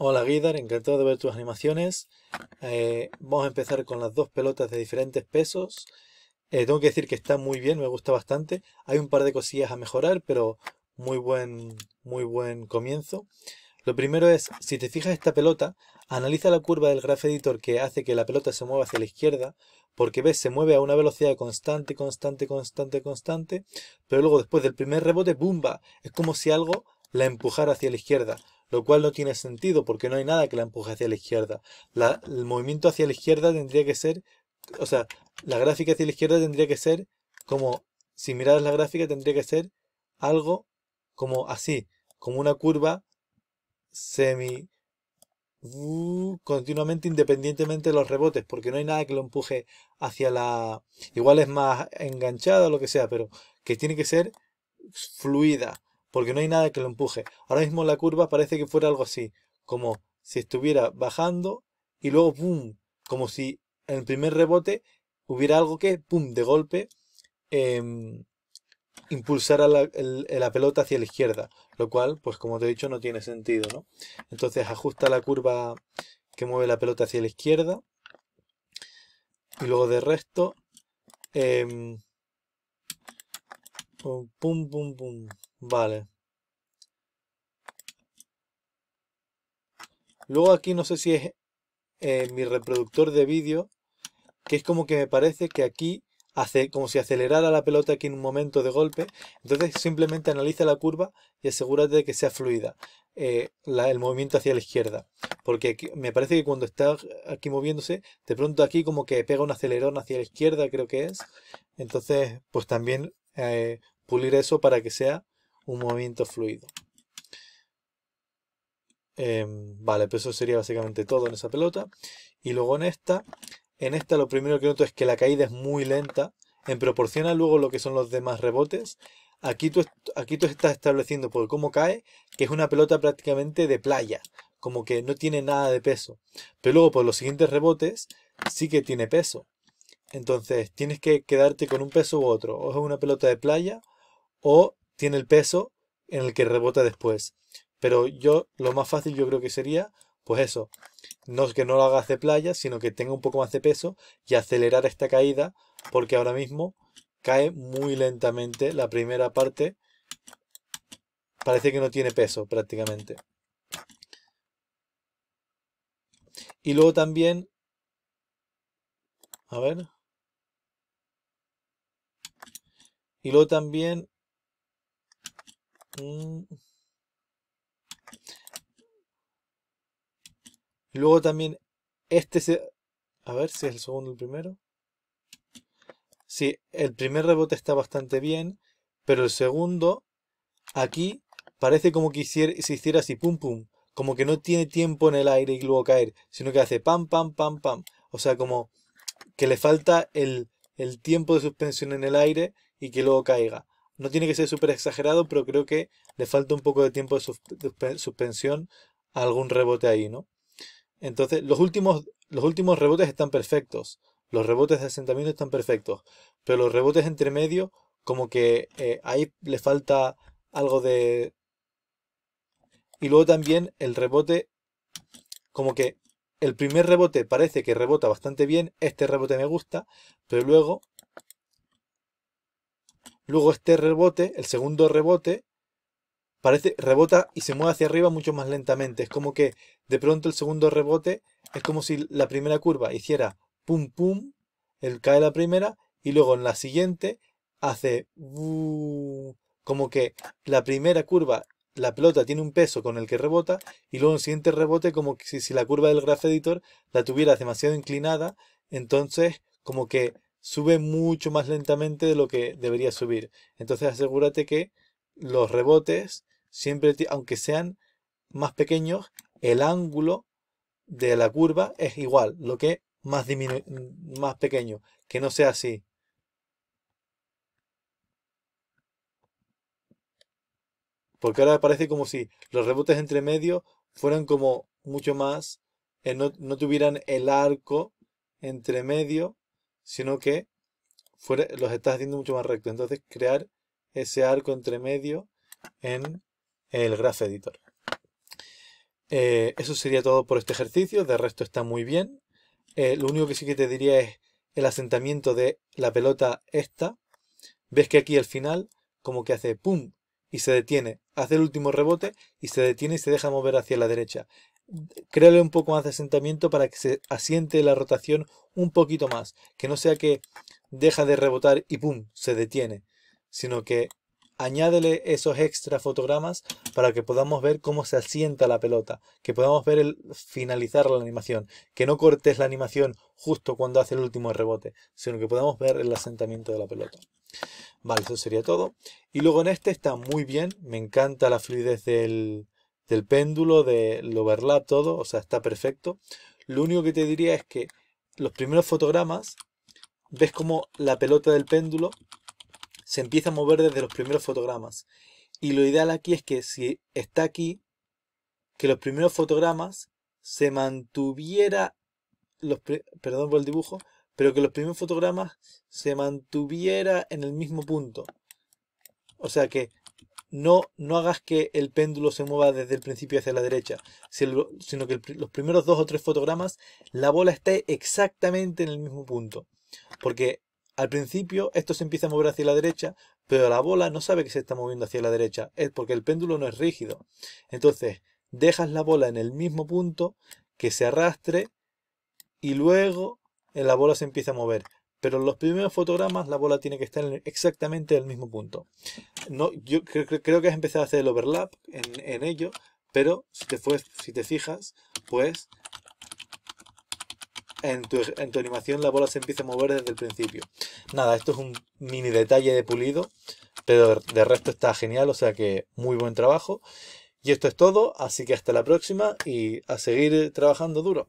Hola Guidar, encantado de ver tus animaciones. Eh, vamos a empezar con las dos pelotas de diferentes pesos. Eh, tengo que decir que está muy bien, me gusta bastante. Hay un par de cosillas a mejorar, pero muy buen, muy buen comienzo. Lo primero es, si te fijas esta pelota, analiza la curva del Graf Editor que hace que la pelota se mueva hacia la izquierda, porque ves, se mueve a una velocidad constante, constante, constante, constante, pero luego después del primer rebote, ¡bumba! Es como si algo la empujara hacia la izquierda lo cual no tiene sentido porque no hay nada que la empuje hacia la izquierda. el movimiento hacia la izquierda tendría que ser, o sea, la gráfica hacia la izquierda tendría que ser como, si miraras la gráfica, tendría que ser algo como así, como una curva semi uh, continuamente independientemente de los rebotes porque no hay nada que lo empuje hacia la igual es más enganchada o lo que sea pero que tiene que ser fluida porque no hay nada que lo empuje. Ahora mismo la curva parece que fuera algo así, como si estuviera bajando y luego ¡pum! Como si en el primer rebote hubiera algo que ¡pum! de golpe eh, impulsara la, pelota hacia la izquierda, lo cual, pues como te he dicho, no tiene sentido, Entonces ajusta la curva que mueve la pelota hacia la izquierda y luego de resto... Em, pum, pum, pum. Vale. Luego aquí no sé si es eh, mi reproductor de vídeo, que es como que me parece que aquí hace como si acelerara la pelota aquí en un momento de golpe. Entonces simplemente analiza la curva y asegúrate de que sea fluida eh, el movimiento hacia la izquierda. Porque me parece que cuando está aquí moviéndose, de pronto aquí como que pega un acelerón hacia la izquierda, creo que es. Entonces, pues también eh, pulir eso para que sea un movimiento fluido. Em, vale, pues eso sería básicamente todo en esa pelota. Y luego en esta, en esta lo primero que noto es que la caída es muy lenta, en proporción a luego lo que son los demás rebotes. Aquí tú, aquí tú estás estableciendo por cómo cae que es una pelota prácticamente de playa, como que no tiene nada de peso. Pero luego por los siguientes rebotes sí que tiene peso. Entonces tienes que quedarte con un peso u otro. O es una pelota de playa o tiene el peso en el que rebota después. Pero yo, lo más fácil yo creo que sería, pues eso, no es que no lo hagas de playa, sino que tenga un poco más de peso y acelerar esta caída, porque ahora mismo cae muy lentamente la primera parte. Parece que no tiene peso prácticamente. Y luego también, a ver, y luego también Mm. Luego también este se... A ver si es el segundo el primero. Sí, el primer rebote está bastante bien, pero el segundo, aquí, parece como que se hiciera así, pum, pum. Como que no tiene tiempo en el aire y luego caer, sino que hace pam, pam, pam, pam. O sea, como que le falta el, el tiempo de suspensión en el aire y que luego caiga. No tiene que ser súper exagerado, pero creo que le falta un poco de tiempo de, suspensión a algún rebote ahí, ¿no? Entonces, los últimos, los últimos rebotes están perfectos. Los rebotes de asentamiento están perfectos. Pero los rebotes entre medio, como que eh, ahí le falta algo de... Y luego también el rebote, como que el primer rebote parece que rebota bastante bien, este rebote me gusta, pero luego Luego este rebote, el segundo rebote, parece rebota y se mueve hacia arriba mucho más lentamente. Es como que de pronto el segundo rebote es como si la primera curva hiciera pum pum, él cae la primera y luego en la siguiente hace como que la primera curva la pelota tiene un peso con el que rebota y luego en el siguiente rebote como si, la curva del graph editor la tuviera demasiado inclinada, entonces como que sube mucho más lentamente de lo que debería subir. Entonces asegúrate que los rebotes, siempre, aunque sean más pequeños, el ángulo de la curva es igual, lo que más, más pequeño, que no sea así. Porque ahora parece como si los rebotes entre medio fueran como mucho más, eh, no, no tuvieran el arco entre medio sino que fuera, los estás haciendo mucho más recto. Entonces, crear ese arco entre medio en el Graph Editor. Eh, eso sería todo por este ejercicio, de resto está muy bien. Eh, lo único que sí que te diría es el asentamiento de la pelota esta. Ves que aquí al final como que hace pum y se detiene, hace el último rebote y se detiene y se deja mover hacia la derecha créale un poco más de asentamiento para que se asiente la rotación un poquito más, que no sea que deja de rebotar y ¡pum! se detiene, sino que añádele esos extra fotogramas para que podamos ver cómo se asienta la pelota, que podamos ver el finalizar la animación, que no cortes la animación justo cuando hace el último rebote, sino que podamos ver el asentamiento de la pelota. Vale, eso sería todo. Y luego en este está muy bien, me encanta la fluidez del, del péndulo, de lo todo, o sea, está perfecto. Lo único que te diría es que los primeros fotogramas, ves como la pelota del péndulo se empieza a mover desde los primeros fotogramas. Y lo ideal aquí es que si está aquí, que los primeros fotogramas se mantuviera, los, perdón por el dibujo, pero que los primeros fotogramas se mantuviera en el mismo punto. O sea que no, no hagas que el péndulo se mueva desde el principio hacia la derecha, sino que los primeros dos o tres fotogramas la bola esté exactamente en el mismo punto. Porque al principio esto se empieza a mover hacia la derecha, pero la bola no sabe que se está moviendo hacia la derecha, es porque el péndulo no es rígido. Entonces, dejas la bola en el mismo punto, que se arrastre y luego eh, la bola se empieza a mover pero en los primeros fotogramas la bola tiene que estar en exactamente en el mismo punto. No, yo creo, que has empezado a hacer el overlap en, ello, pero si te, si te fijas, pues en tu, animación la bola se empieza a mover desde el principio. Nada, esto es un mini detalle de pulido, pero de resto está genial, o sea que muy buen trabajo. Y esto es todo, así que hasta la próxima y a seguir trabajando duro.